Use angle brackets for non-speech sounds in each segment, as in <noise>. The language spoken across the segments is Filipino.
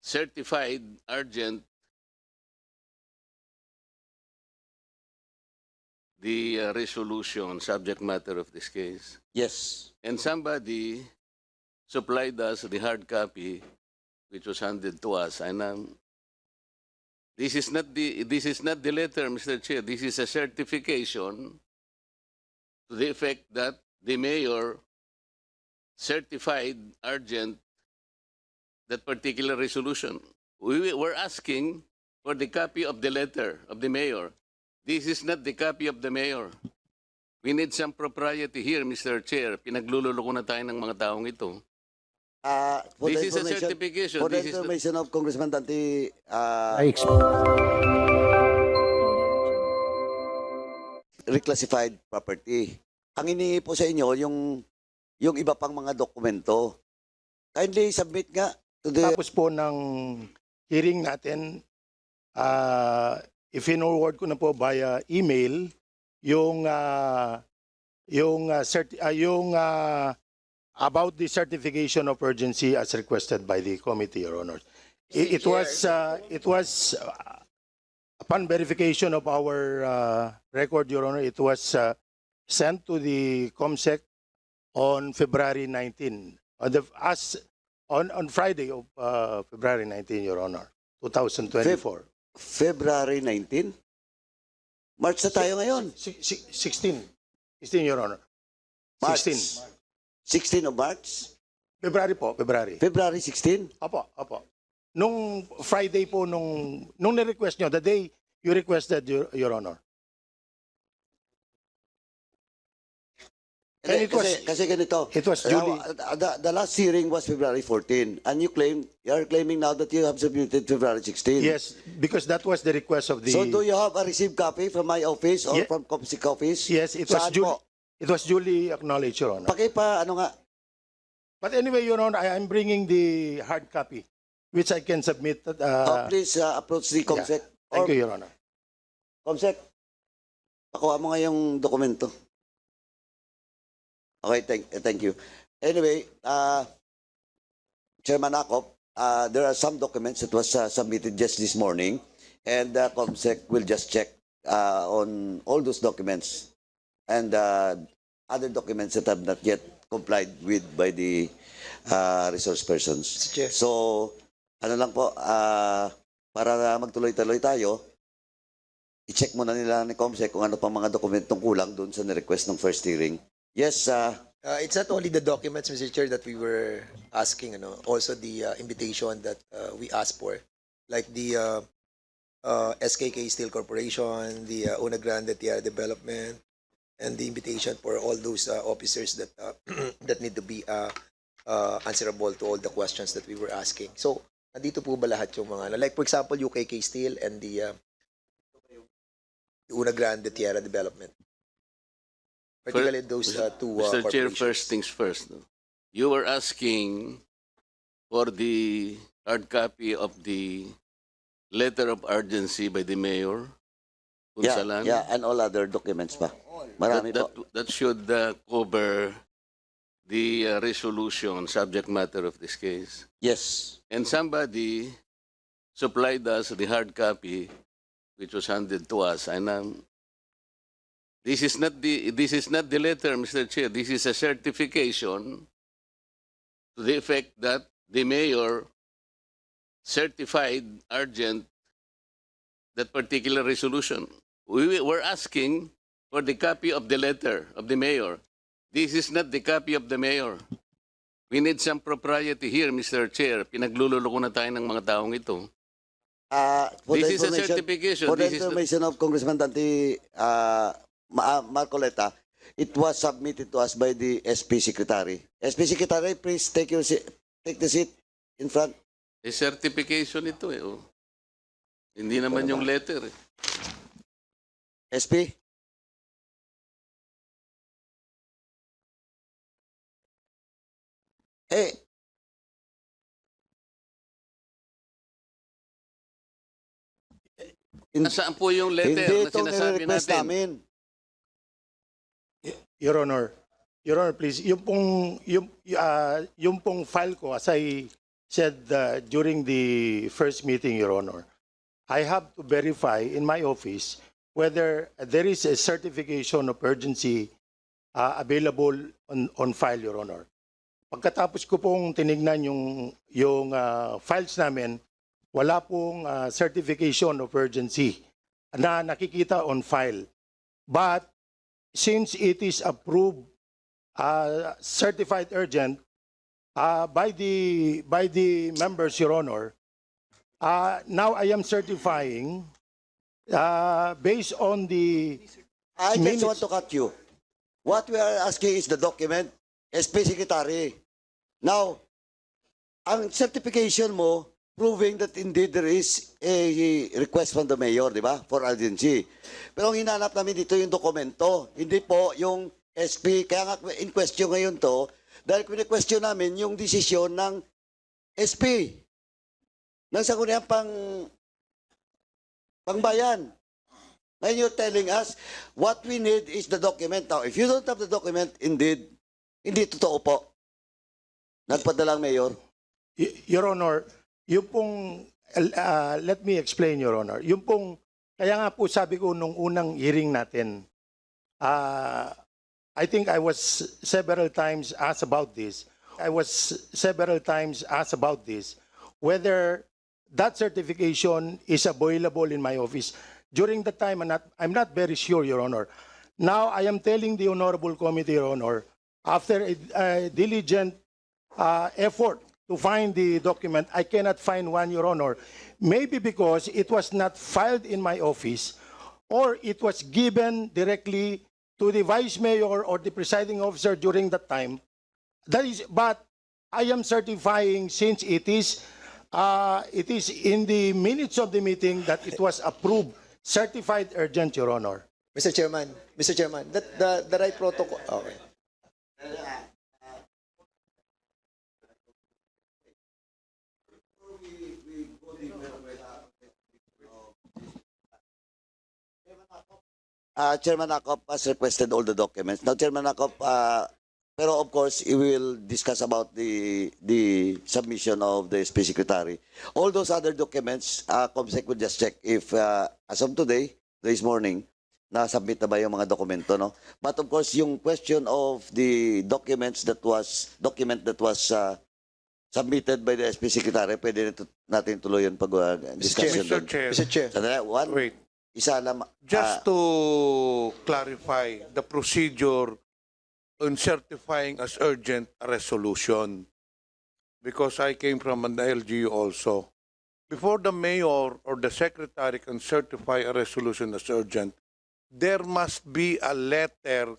certified urgent the uh, resolution, subject matter of this case. Yes. And somebody supplied us the hard copy, which was handed to us. And um, this is not the this is not the letter, Mr. Chair. This is a certification to the effect that the mayor certified urgent that particular resolution. We were asking for the copy of the letter of the mayor. This is not the copy of the mayor. We need some propriety here, Mr. Chair. Pinaglululoko na tayo ng mga taong ito. Uh, for this the is a certification. For this the information the... of Congressman Dante... Uh, ah, I Reclassified property. Ang inihi po sa inyo, yung, yung iba pang mga dokumento. Kindly submit nga The... Tapos po ng hearing natin, uh, ifinoward ko na po via email yung uh, yung uh, ah, certi- uh, yung uh, about the certification of urgency as requested by the committee your honor it, it was uh, it was uh, upon verification of our uh, record your honor it was uh, sent to the comsec on february 19 uh, the, as on on Friday of uh, February 19, Your Honor, 2024. Feb- February 19? March na tayo ngayon. Si- si- 16. 16, Your Honor. March. 16. 16 of March? February po, February. February 16? Apo, apo. Nung Friday po, nung, nung ni-request nyo, the day you requested, Your, Your Honor. Eh, and it was, kasi, kasi ganito. It was Julie. Uh, the, the last hearing was February 14. And you claim, you are claiming now that you have submitted February 16. Yes, because that was the request of the... So do you have a received copy from my office or yeah. from COPSIC office? Yes, it was Saan It was duly acknowledged, Your Honor. Pakipa, ano nga? But anyway, Your Honor, I, I'm bringing the hard copy, which I can submit. Uh, oh, please uh, approach the COMSEC. Yeah. Thank or, you, Your Honor. COMSEC, pakuha mo nga yung dokumento. Okay, thank, thank you. Anyway, uh, Chairman Akop, uh, there are some documents that was uh, submitted just this morning, and uh, COMSEC will just check uh, on all those documents and uh, other documents that have not yet complied with by the uh, resource persons. So, ano lang po, uh, para magtuloy-tuloy tayo, i-check muna nila ni COMSEC kung ano pang mga dokumentong kulang doon sa request ng first hearing. Yes, uh, Uh, it's not only the documents, Mr. Chair, that we were asking, you know, also the uh, invitation that uh, we asked for, like the uh, uh, SKK Steel Corporation, the uh, Una Grande Tierra Development, and the invitation for all those uh, officers that uh, <clears throat> that need to be uh, uh, answerable to all the questions that we were asking. So, nandito po ba lahat yung mga, ano? like for example, UKK Steel and the, uh, the Una Grande Tierra Development? particularly those uh, two uh, Mr. Chair, first things first. You were asking for the hard copy of the letter of urgency by the mayor. Punsalan. Yeah, yeah, and all other documents pa. Marami that, po. That, that should uh, cover the uh, resolution, subject matter of this case. Yes. And somebody supplied us the hard copy which was handed to us. And I'm um, This is not the this is not the letter, Mr. Chair. This is a certification to the effect that the mayor certified urgent that particular resolution. We were asking for the copy of the letter of the mayor. This is not the copy of the mayor. We need some propriety here, Mr. Chair. Pinaglululoko na tayo ng mga taong ito. Uh, This is a certification. For the This is the- of Congressman Dante, uh, Ma Marcoleta, it was submitted to us by the SP Secretary. SP Secretary, please take your Take the seat in front. Eh, certification ito eh. Oh. Hindi naman yung letter eh. SP? Hey, In, Nasaan po yung letter hindi na itong sinasabi nire-request natin? namin. Your Honor. Your Honor, please, yung pong, yung, uh, yung pong file ko, as I said uh, during the first meeting, Your Honor, I have to verify in my office whether there is a certification of urgency uh, available on, on file, Your Honor. Pagkatapos ko pong tinignan yung, yung uh, files namin, wala pong uh, certification of urgency na nakikita on file. But since it is approved, uh, certified urgent uh, by the by the members, Your Honor, uh, now I am certifying uh, based on the. I just minutes. want to cut you. What we are asking is the document, SP Secretary. Now, ang certification mo, proving that indeed there is a request from the mayor, di ba, for RDNG. Pero ang hinanap namin dito yung dokumento, hindi po yung SP. Kaya nga in question ngayon to, dahil kine-question namin yung desisyon ng SP. Nasa ko na pang bayan. Ngayon you're telling us, what we need is the document. Now, if you don't have the document, indeed, hindi totoo po. Nagpadala ang mayor. Your Honor, yung pong, uh, uh, let me explain, Your Honor. Yung pong, kaya nga po sabi ko nung unang hearing natin, uh, I think I was several times asked about this. I was several times asked about this, whether that certification is available in my office. During the time, I'm not, I'm not very sure, Your Honor. Now, I am telling the Honorable Committee, Your Honor, after a, a diligent uh, effort to find the document. I cannot find one, Your Honor. Maybe because it was not filed in my office or it was given directly to the vice mayor or the presiding officer during that time. That is, but I am certifying since it is, uh, it is in the minutes of the meeting that it was approved, certified urgent, Your Honor. Mr. Chairman, Mr. Chairman, that the, the right protocol. Okay. Uh, Chairman Akop has requested all the documents. Now, Chairman Akop, uh, pero of course, we will discuss about the the submission of the SP Secretary. All those other documents, uh, COMSEC will just check if uh, as of today, this morning, na-submit na ba yung mga dokumento, no? But of course, yung question of the documents that was, document that was uh, submitted by the SP Secretary, pwede natin tuloy yung pag-discussion. Uh, Mr. Chair, Mr. Chair. Mr. Chair. Sandali, one, Wait. Isa lamang. Just ah, to clarify the procedure on certifying as urgent resolution. Because I came from an LGU also. Before the mayor or the secretary can certify a resolution as urgent, there must be a letter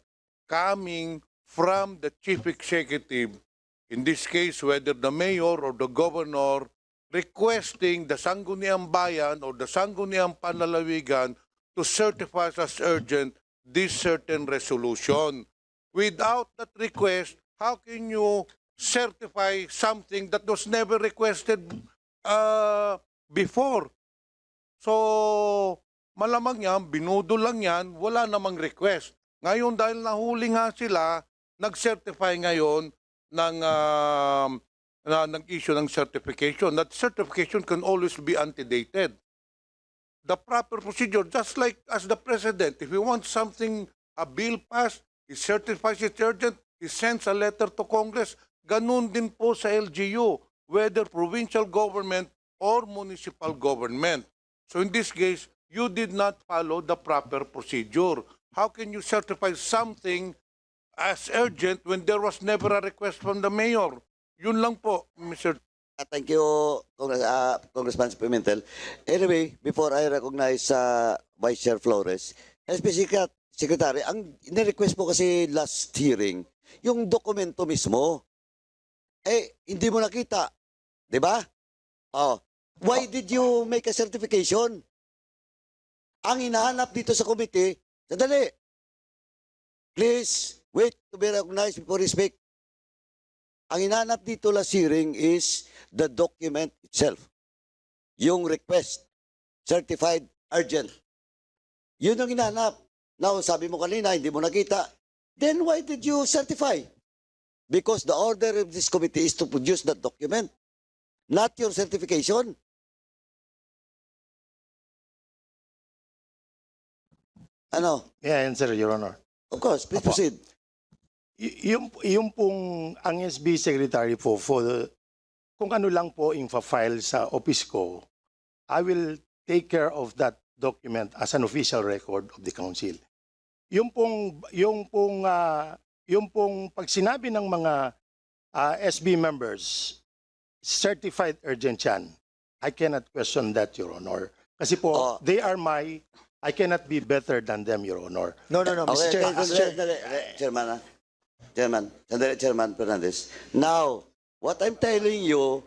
coming from the chief executive, in this case, whether the mayor or the governor requesting the Sangguniang Bayan or the Sangguniang Panlalawigan to certify as urgent this certain resolution. Without that request, how can you certify something that was never requested uh, before? So, malamang yan, binudo lang yan, wala namang request. Ngayon, dahil nahuli nga sila, nag-certify ngayon ng uh, na nag-issue ng certification. That certification can always be antedated. The proper procedure, just like as the president, if he wants something, a bill passed, he certifies it urgent, he sends a letter to Congress. Ganun din po sa LGU, whether provincial government or municipal government. So in this case, you did not follow the proper procedure. How can you certify something as urgent when there was never a request from the mayor? Yun lang po, Mr. Ah, thank you, Congress, uh, Congressman Pimentel. Anyway, before I recognize sa uh, Vice Chair Flores, SPC Secretary, ang nirequest po kasi last hearing, yung dokumento mismo, eh, hindi mo nakita. Di ba? Oh. Why oh. did you make a certification? Ang hinahanap dito sa committee, sandali. Please, wait to be recognized before you speak. Ang inanap dito la siring is the document itself. Yung request, certified urgent. Yun ang inanap. Now, sabi mo kanina, hindi mo nakita. Then why did you certify? Because the order of this committee is to produce that document, not your certification. Ano? Yeah, answer, Your Honor. Of course, please Apo. proceed. Y- yung, yung pong ang SB Secretary po, for, kung ano lang po yung file sa office ko, I will take care of that document as an official record of the council. Yung pong yung pong uh, yung pong pag sinabi ng mga uh, SB members certified urgent yan. I cannot question that your honor. Kasi po Oh. they are my I cannot be better than them your honor. No, no, no, Mr. Chair. Mr. Chair. Chairman, ah. Chairman, Sandali, Chairman Fernandez. Now, what I'm telling you,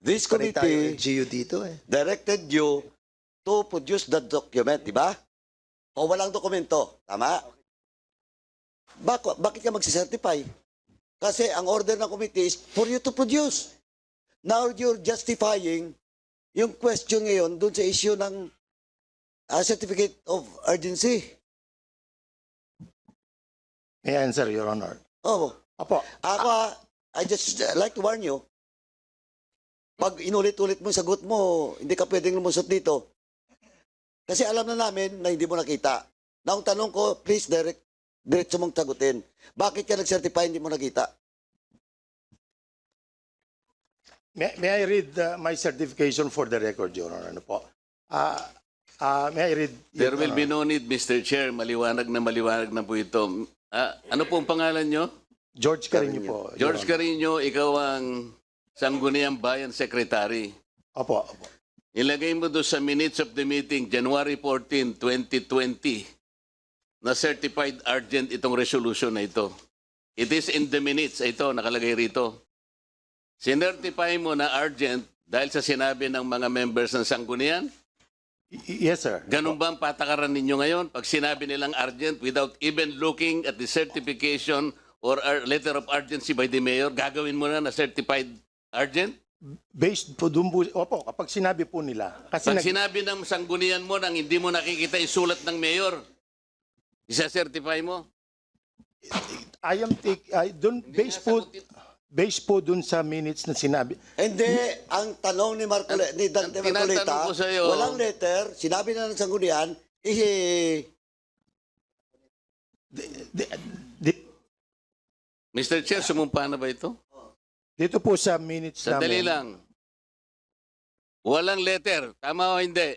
this Pare committee tayo, dito eh. directed you to produce the document, di ba? O walang dokumento, tama? Bak bakit ka magsisertify? Kasi ang order ng committee is for you to produce. Now you're justifying yung question ngayon dun sa issue ng uh, certificate of urgency. May answer, Your Honor. Oh. Apo. Ako, ah, I just uh, like to warn you. Pag inulit-ulit mo yung sagot mo, hindi ka pwedeng lumusot dito. Kasi alam na namin na hindi mo nakita. Naong tanong ko, please direct, diretso mong sagutin. Bakit ka nag-certify hindi mo nakita? May, may I read uh, my certification for the record, Your Honor? Ano po? Uh, uh, may I read? There will be no need, Mr. Chair. Maliwanag na maliwanag na po ito. Ah, ano po ang pangalan nyo? George Carino po. George Honor. Carino, ikaw ang Sangguniang Bayan Secretary. Opo, opo. Ilagay mo doon sa minutes of the meeting, January 14, 2020, na certified urgent itong resolution na ito. It is in the minutes. Ito, nakalagay rito. Sinertify mo na urgent dahil sa sinabi ng mga members ng Sanggunian Yes, sir. Ganun ba ang patakaran ninyo ngayon? Pag sinabi nilang urgent without even looking at the certification or letter of urgency by the mayor, gagawin mo na na certified urgent? Based po doon po, opo, kapag sinabi po nila. Kasi Pag nag- sinabi ng sanggunian mo nang hindi mo nakikita sulat ng mayor, isa-certify mo? I am take, I don't, based po, based po dun sa minutes na sinabi. Hindi, ang tanong ni Marcoleta, ni Dante ang Marcoleta, tinatanong walang letter, sinabi na ng sanggunian, eh, eh Di- di- Mr. Chair, sumumpa na ba ito? dito po sa minutes Sandali namin. lang. Walang letter. Tama o hindi?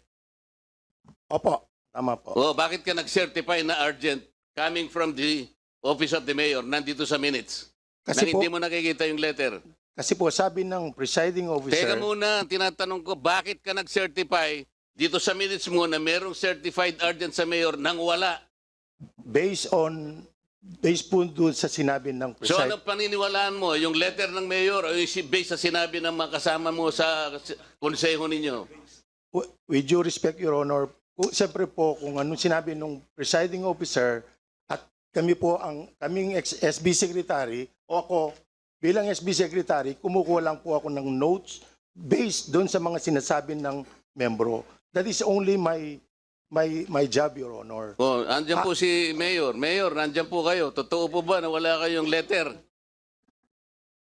Opo, tama po. Oh, bakit ka nag-certify na urgent coming from the office of the mayor nandito sa minutes? Kasi na hindi mo nakikita yung letter. Kasi po, sabi ng presiding officer... Teka muna, tinatanong ko, bakit ka nag-certify dito sa minutes mo na merong certified urgent sa mayor nang wala? Based on... Based po doon sa sinabi ng presiding... So ano paniniwalaan mo? Yung letter ng mayor o yung based sa sinabi ng mga kasama mo sa konseho ninyo? With due respect, Your Honor, siyempre po kung anong sinabi ng presiding officer at kami po ang kaming SB secretary o ako bilang SB Secretary, kumukuha lang po ako ng notes based doon sa mga sinasabi ng membro. That is only my my my job, Your Honor. Oh, andyan ha? po ah. si Mayor. Mayor, nandyan po kayo. Totoo po ba na wala kayong letter?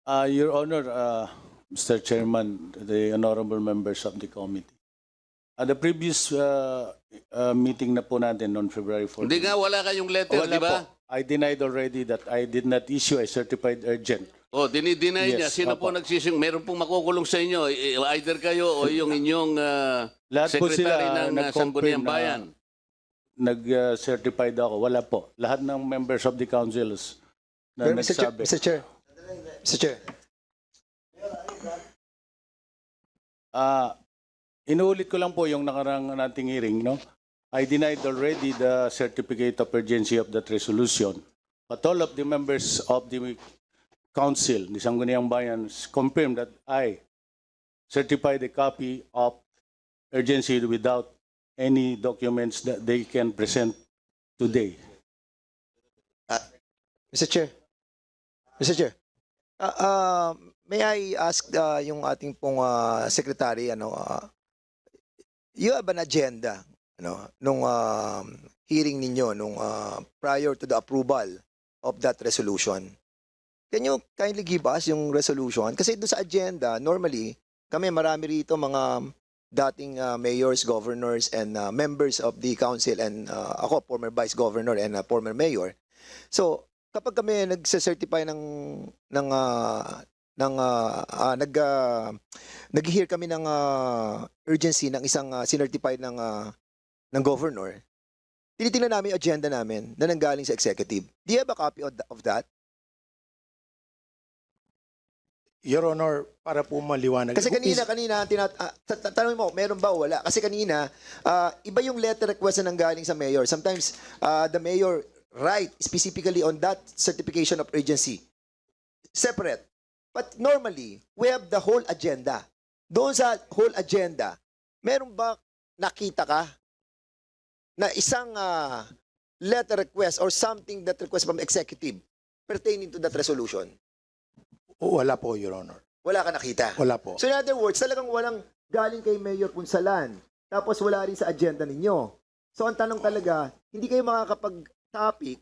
Uh, Your Honor, uh, ah, Mr. Chairman, the honorable members of the committee. At the previous uh, uh, meeting na po natin on February 14. Hindi nga, wala kayong letter, oh, di ba? Po. I denied already that I did not issue a certified urgent. O, oh, dinideny niya. Yes, Sino po opo. nagsising? Meron pong makukulong sa inyo. Either kayo o yung inyong uh, Lahat po secretary sila ng uh, ah, nag na- Bayan. Nag-certified ako. Wala po. Lahat ng members of the councils na Mr. Chair, nagsabi. Mr. Chair, Mr. Chair, Ah, inuulit ko lang po yung nakarang nating hearing, no? I denied already the certificate of urgency of that resolution. But all of the members of the council, ni Sangguniang Bayan, confirmed that I certified the copy of urgency without any documents that they can present today. Uh, Mr. Chair, Mr. Chair, uh, uh, may I ask uh, yung ating pong uh, secretary, ano, uh, you have an agenda no nung uh, hearing ninyo nung uh, prior to the approval of that resolution. Can you kindly give us yung resolution? Kasi doon sa agenda, normally, kami marami rito mga dating uh, mayors, governors, and uh, members of the council, and uh, ako, former vice governor and uh, former mayor. So, kapag kami nagse-certify ng ng uh, ng uh, uh, nag uh, nag-hear kami ng uh, urgency ng isang uh, sinertify ng uh, ng governor, tinitingnan namin yung agenda namin na nanggaling sa executive. Do you have a copy of that? Your Honor, para po maliwanag. Kasi kanina, kanina, tinat uh, ah, tanong mo, meron ba o wala? Kasi kanina, uh, iba yung letter request na nanggaling sa mayor. Sometimes, uh, the mayor write specifically on that certification of urgency. Separate. But normally, we have the whole agenda. Doon sa whole agenda, meron ba nakita ka na isang uh, letter request or something that request from executive pertaining to that resolution? Oh, wala po, Your Honor. Wala ka nakita? Wala po. So in other words, talagang walang galing kay Mayor Punsalan. Tapos wala rin sa agenda ninyo. So ang tanong talaga, hindi kayo makakapag-topic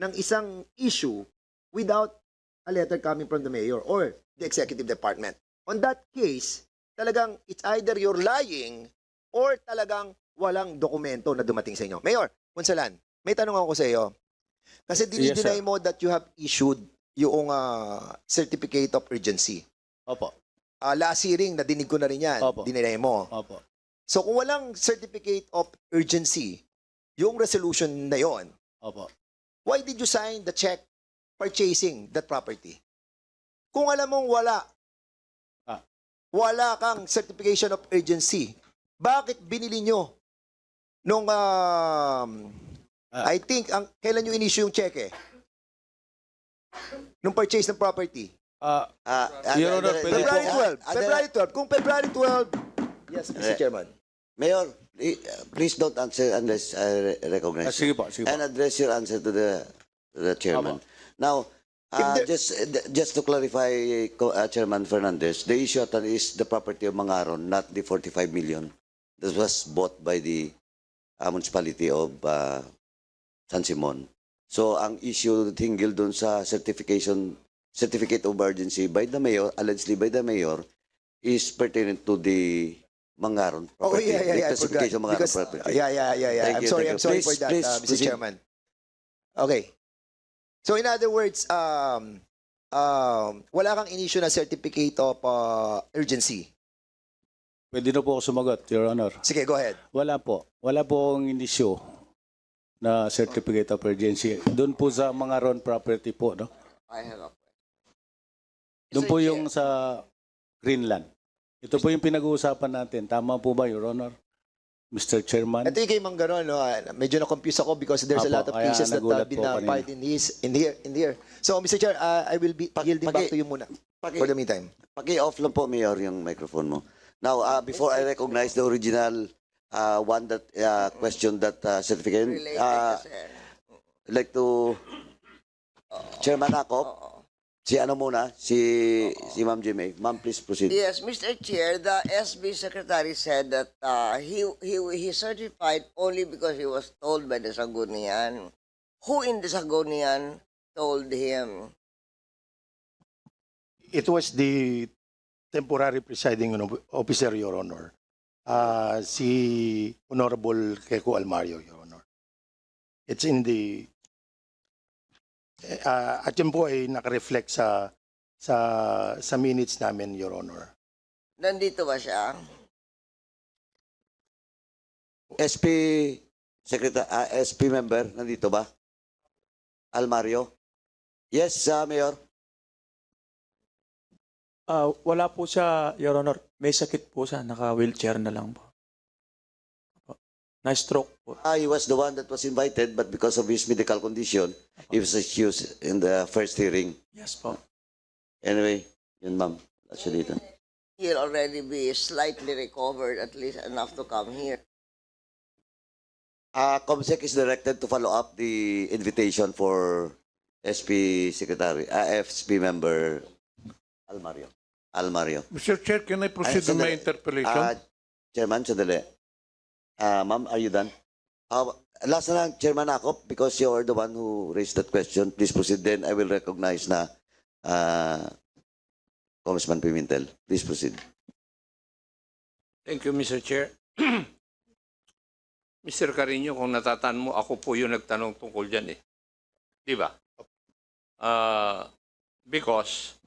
ng isang issue without a letter coming from the mayor or the executive department. On that case, talagang it's either you're lying or talagang walang dokumento na dumating sa inyo. Mayor, Monsalan, may tanong ako sa iyo. Kasi dinideny yes, mo that you have issued yung uh, certificate of urgency. Opo. Uh, last hearing, nadinig ko na rin yan. Opo. mo. Opo. So kung walang certificate of urgency, yung resolution na yon. Opo. Why did you sign the check purchasing that property? Kung alam mong wala, ah. wala kang certification of urgency, bakit binili nyo nung um, ah. I think ang kailan niyo inisyu yung cheque? Eh? Nung purchase ng property. Uh, uh, Your Honor, February 12. February 12. Kung February 12. Yes, Mr. Uh, eh. Chairman. Mayor, please don't answer unless I recognize. Uh, sige po, sige po. And address your answer to the the chairman. Aba. Now, uh, there... just uh, just to clarify uh, Chairman Fernandez, the issue at is the property of Mangaron, not the 45 million that was bought by the uh, municipality of uh, San Simon. So ang issue hinggil doon sa certification certificate of urgency by the mayor, allegedly by the mayor, is pertinent to the Mangaron property. Oh, yeah, yeah, yeah. I because, uh, Yeah, yeah, yeah. yeah. Thank I'm you, sorry, I'm sorry please, for that, please, uh, Mr. Proceed. Chairman. Okay. So in other words, um, um, wala kang inisyo na certificate of uh, urgency Pwede na po ako sumagot, Your Honor. Sige, go ahead. Wala po. Wala po akong inisyo na certificate of urgency. Doon po sa mga Ron property po, no? I have Doon po yung sa Greenland. Ito po yung pinag-uusapan natin. Tama po ba, Your Honor? Mr. Chairman? Ito yung kay Mang Ganon, no? Ah, medyo na-confuse ako because there's Apo, a lot of kaya cases that have been po uh, kanina. in, his, in here. In here. So, Mr. Chair, uh, I will be yielding back paki- to you muna for the meantime. Paki-off lang po, Mayor, yung microphone mo. Now, uh, before I recognize the original uh, one that uh, question that uh, certificate, uh, I'd like to Chairman Akop, si ano muna, si si Ma'am Jimmy. Ma'am, please proceed. Yes, Mr. Chair, the SB Secretary said that uh, he, he, he certified only because he was told by the Sagunian. Who in the Sagunian told him? It was the temporary presiding officer, Your Honor, uh, si Honorable Keko Almario, Your Honor. It's in the... Uh, at yun po ay nakareflect sa, sa, sa minutes namin, Your Honor. Nandito ba siya? SP Secretary, uh, ah, SP member, nandito ba? Almario? Yes, uh, Mayor. Ah, wala po siya, Your Honor. May sakit po siya. Naka-wheelchair na lang po. Nice stroke po. Ah, he was the one that was invited, but because of his medical condition, he was excused in the first hearing. Yes po. Anyway, yun ma'am. Wala siya dito. He'll already be slightly recovered, at least enough to come here. Ah, Comsec is directed to follow up the invitation for SP Secretary, ah, FSP member Al Mario. Al Mario. Mr. Chair, can I proceed with my interpellation? Ah, Chairman, sandali. Ah, ma'am, are you done? Ah, last na lang, Chairman Akop, because you are the one who raised that question. Please proceed. Then I will recognize na uh, Congressman Pimentel. Please proceed. Thank you, Mr. Chair. <clears throat> Mr. Carino, kung natataan mo, ako po yung nagtanong tungkol dyan eh. Di ba? Uh, because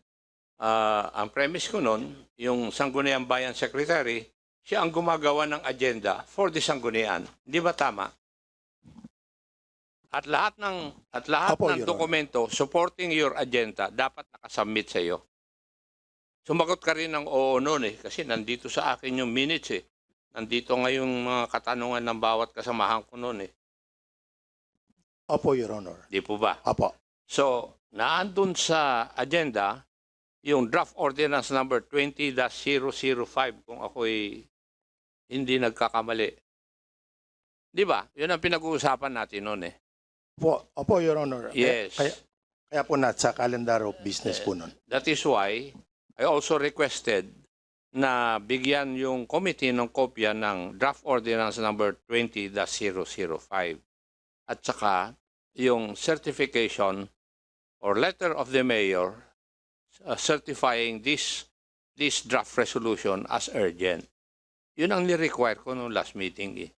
uh, ang premise ko noon, yung Sangguniang Bayan Secretary, siya ang gumagawa ng agenda for the Sanggunian. Di ba tama? At lahat ng at lahat Apo, ng dokumento supporting your agenda dapat nakasubmit sa iyo. Sumagot ka rin ng oo noon eh kasi nandito sa akin yung minutes eh. Nandito ngayong mga katanungan ng bawat kasamahan ko noon eh. Apo, Your Honor. Di po ba? Apo. So, naandun sa agenda yung draft ordinance number 20-005 kung ako'y hindi nagkakamali. Di ba? Yun ang pinag-uusapan natin noon eh. Po, opo, Your Honor. Yes. Kaya, kaya po na sa calendar of business po eh, noon. That is why I also requested na bigyan yung committee ng kopya ng draft ordinance number 20-005 at saka yung certification or letter of the mayor Uh, certifying this this draft resolution as urgent. Yun ang ni-require ko nung last meeting eh.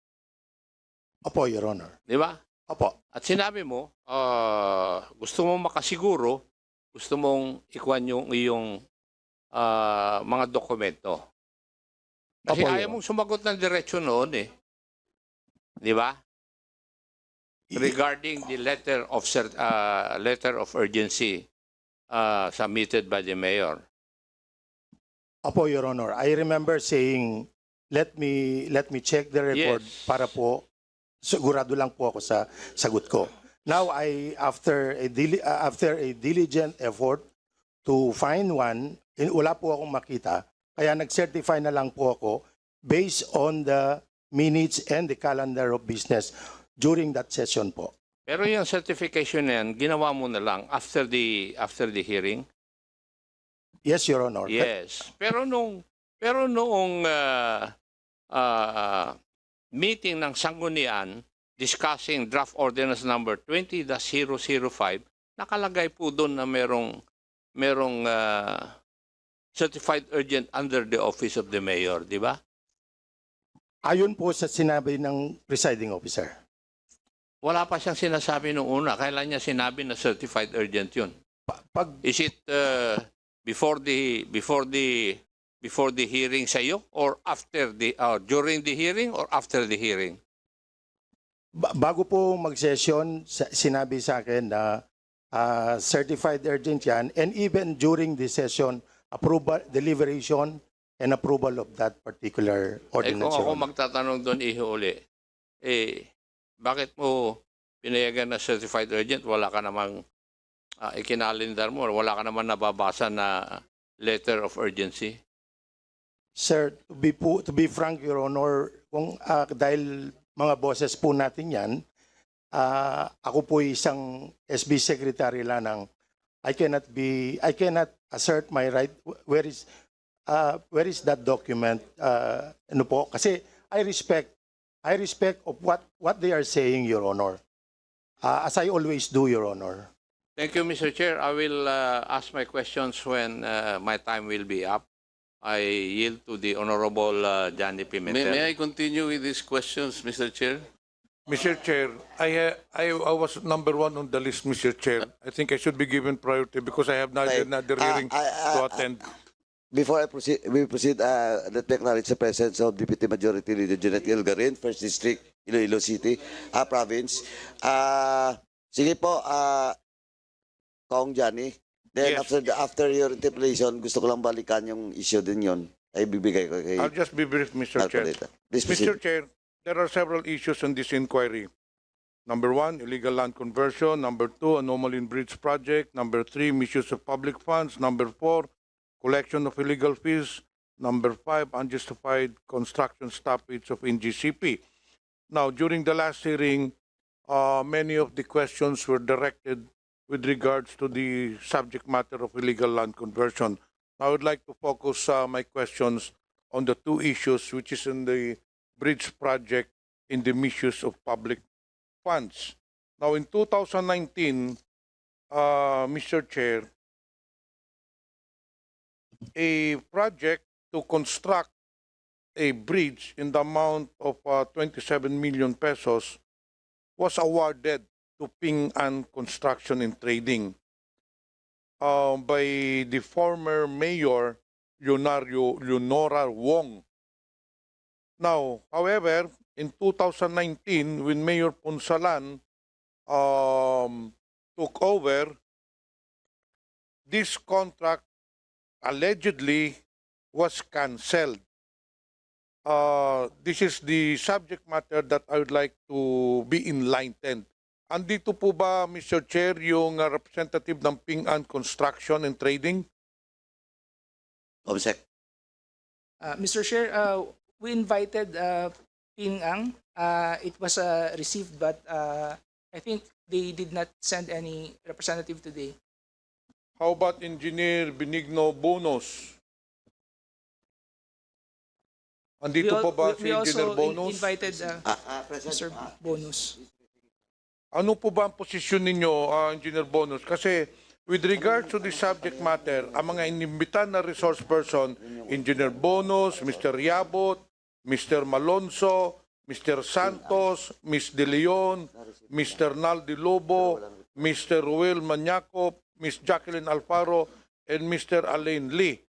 Opo, Your Honor. Di ba? Opo. At sinabi mo, uh, gusto mong makasiguro, gusto mong ikuan yung iyong uh, mga dokumento. Kasi Opo, ayaw mong sumagot ng diretsyo noon eh. Di ba? Regarding the letter of uh, letter of urgency uh, submitted by the mayor. Apo, Your Honor, I remember saying, let me, let me check the record Yes. para po sigurado lang po ako sa sagot ko. Now, I, after a, uh, after a diligent effort to find one, in, wala po akong makita, kaya nag-certify na lang po ako based on the minutes and the calendar of business during that session po. Pero yung certification na yan, ginawa mo na lang after the after the hearing. Yes, Your Honor. Yes. Pero nung pero noong uh, uh, meeting ng Sanggunian discussing draft ordinance number 20-005, nakalagay po doon na merong merong uh, certified urgent under the office of the mayor, di ba? Ayon po sa sinabi ng presiding officer. Wala pa siyang sinasabi nung una. Kailan niya sinabi na certified urgent yun? Pag, Is it uh, before the before the before the hearing sa iyo or after the or uh, during the hearing or after the hearing? ba- bago po mag-session, sinabi sa akin na ah, certified urgent yan and even during the session, approval, deliberation and approval of that particular Eh ordinance. kung ako magtatanong doon ihuuli, eh bakit mo pinayagan na certified urgent? Wala ka namang uh, ah, ikinalindar mo, wala ka namang nababasa na letter of urgency? Sir, to be, po, to be frank, Your Honor, kung, uh, dahil mga boses po natin yan, uh, ako po isang SB Secretary lanang. I cannot be, I cannot assert my right. Where is, uh, where is that document? Uh, ano po? Kasi I respect I respect of what, what they are saying, Your Honor. Uh, as I always do, Your Honor. Thank you, Mr. Chair. I will uh, ask my questions when uh, my time will be up. I yield to the Honorable uh, Johnny Pimentel. May, may I continue with these questions, Mr. Chair? Mr. Chair, I, uh, I, I was number one on the list, Mr. Chair. I think I should be given priority because I have not the hearing uh, to attend. Before I proceed, we proceed, uh, let me acknowledge the presence of Deputy Majority Leader Jeanette Ilgarin, First District, Iloilo City, uh, Province. Uh, sige po, uh, Kong Johnny. Then yes. after the, after your interpolation, gusto ko lang balikan yung issue din yon. Ay bibigay ko kay... I'll just be brief, Mr. Chair. Please Mr. Chair, there are several issues on this inquiry. Number one, illegal land conversion. Number two, anomaly in bridge project. Number three, misuse of public funds. Number four, collection of illegal fees. Number five, unjustified construction stoppage of NGCP. Now, during the last hearing, uh, many of the questions were directed with regards to the subject matter of illegal land conversion. I would like to focus uh, my questions on the two issues, which is in the bridge project in the misuse of public funds. Now, in 2019, uh, Mr. Chair, a project to construct a bridge in the amount of uh, 27 million pesos was awarded to Ping An Construction and Trading uh, by the former mayor Leonario Leonora Wong. Now, however, in 2019, when Mayor Punsalan um, took over, this contract allegedly was cancelled. Uh, this is the subject matter that I would like to be enlightened. Andito po ba, Mr. Chair, yung uh, representative ng Ping An Construction and Trading? Obsec. Uh, Mr. Chair, uh, we invited uh, Ping An. Uh, it was uh, received but uh, I think they did not send any representative today. How about Engineer Benigno Bonos? Andito all, pa ba si Engineer Bonos? We also invited uh, ah, ah, Mr. Ah, Bonos. Ano po ba ang posisyon ninyo, uh, Engineer Bonos? Kasi with regard to the subject matter, ang mga inimbitan na resource person, Engineer Bonos, Mr. Yabot, Mr. Malonzo, Mr. Santos, Ms. De Leon, Mr. Naldi Lobo, Mr. Ruel Manyakop, Miss Jacqueline Alfaro and Mr. Alain Lee.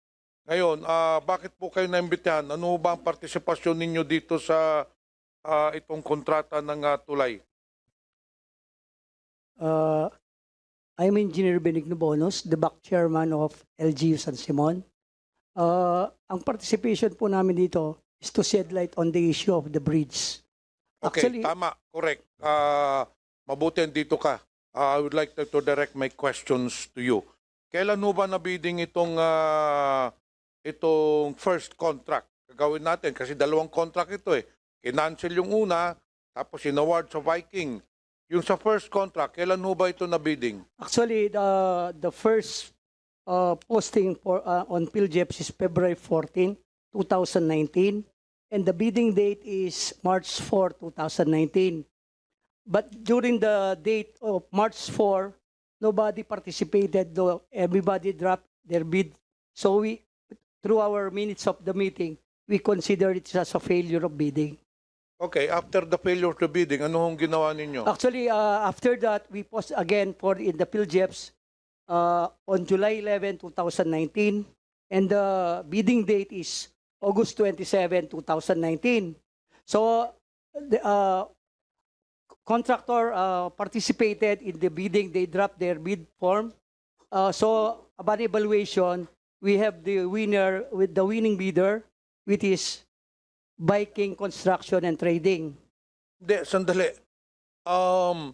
Ngayon, uh, bakit po kayo naimbitahan? Ano ba ang partisipasyon ninyo dito sa uh, itong kontrata ng uh, tulay? Uh, I'm Engineer Benigno Bonos, the back chairman of LGU San Simon. Uh, ang participation po namin dito is to shed light on the issue of the bridge. Okay, Actually, tama, correct. Uh, mabuti dito ka. Uh, I would like to, to direct my questions to you. Kailan mo ba nabiding itong uh, itong first contract? Gagawin natin kasi dalawang contract ito eh. Kinancel yung una, tapos inaward sa Viking. Yung sa first contract, kailan mo ba ito nabidding? Actually, the, the first uh, posting for uh, on PILGEPS is February 14, 2019. And the bidding date is March 4, 2019. But during the date of March 4, nobody participated, though everybody dropped their bid. So we, through our minutes of the meeting, we consider it as a failure of bidding. Okay, after the failure to bidding, ano hong ginawa ninyo? Actually, uh, after that, we post again for in the PhilJeps uh, on July 11, 2019. And the bidding date is August 27, 2019. So, the, uh, contractor uh, participated in the bidding. They dropped their bid form. Uh, so about evaluation, we have the winner with the winning bidder, which is Viking Construction and Trading. Hindi, sandali. Um,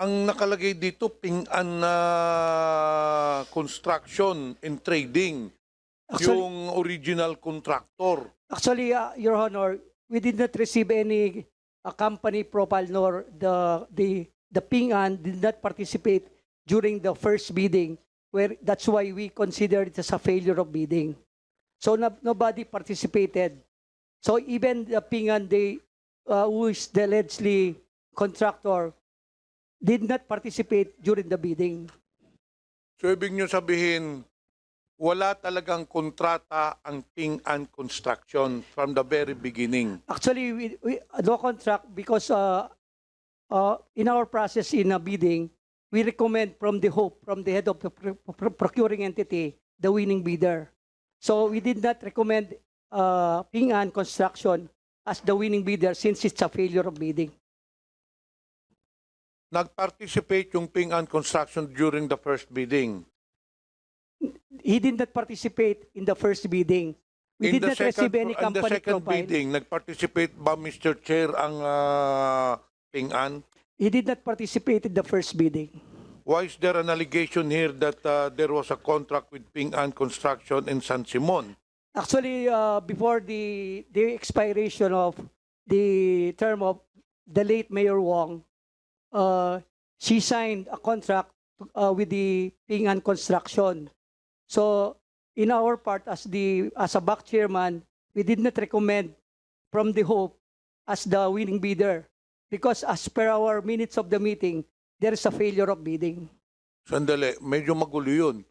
ang nakalagay dito, Ping-An na uh, Construction and Trading, actually, yung original contractor. Actually, uh, Your Honor, we did not receive any a company profile nor the the the Ping An did not participate during the first bidding where that's why we consider it as a failure of bidding. So no, nobody participated. So even the Ping An they uh, who is the allegedly contractor did not participate during the bidding. So ibig nyo sabihin, wala talagang kontrata ang Ping An Construction from the very beginning. Actually, we, we, no contract because uh, uh, in our process in a bidding, we recommend from the hope, from the head of the pro pro procuring entity, the winning bidder. So we did not recommend uh, Ping An Construction as the winning bidder since it's a failure of bidding. Nag-participate yung Ping An Construction during the first bidding he did not participate in the first bidding. We did not receive any company profile. In the second bidding, nag-participate ba Mr. Chair ang ah, Ping An? He did not participate in the first bidding. Why is there an allegation here that ah, there was a contract with Ping An Construction in San Simon? Actually, ah, before the the expiration of the term of the late Mayor Wong, she signed a contract with the Ping An Construction So in our part as the as a back chairman, we did not recommend from the hope as the winning bidder because as per our minutes of the meeting, there is a failure of bidding. Sandali, medyo magulo yun.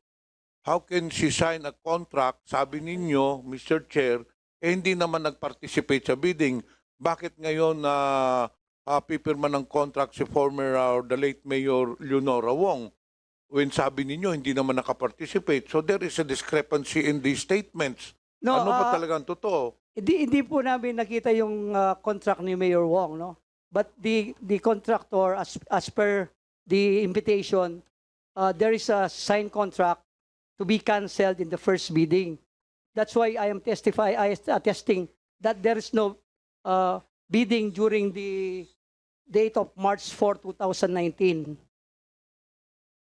How can she sign a contract, sabi ninyo, Mr. Chair, eh, hindi naman nag-participate sa bidding. Bakit ngayon na uh, uh, ah, pipirma ng contract si former uh, the late Mayor Leonora Wong? when sabi ninyo hindi naman nakaparticipate. So there is a discrepancy in these statements. No, ano ba uh, talaga ang totoo? Hindi, hindi po namin nakita yung uh, contract ni Mayor Wong, no? But the the contractor as as per the invitation, uh, there is a signed contract to be canceled in the first bidding. That's why I am testify I attesting that there is no uh, bidding during the date of March 4, 2019.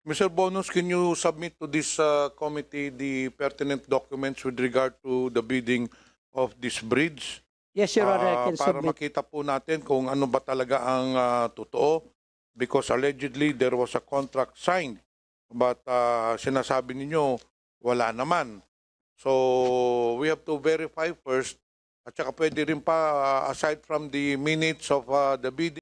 Mr. Bonus, can you submit to this uh, committee the pertinent documents with regard to the bidding of this bridge? Yes, Your Honor, I Ah, can para submit. makita po natin kung ano ba talaga ang ah, totoo because allegedly there was a contract signed but ah, sinasabi ninyo wala naman. So we have to verify first at saka pwede rin pa ah, aside from the minutes of ah, the bidding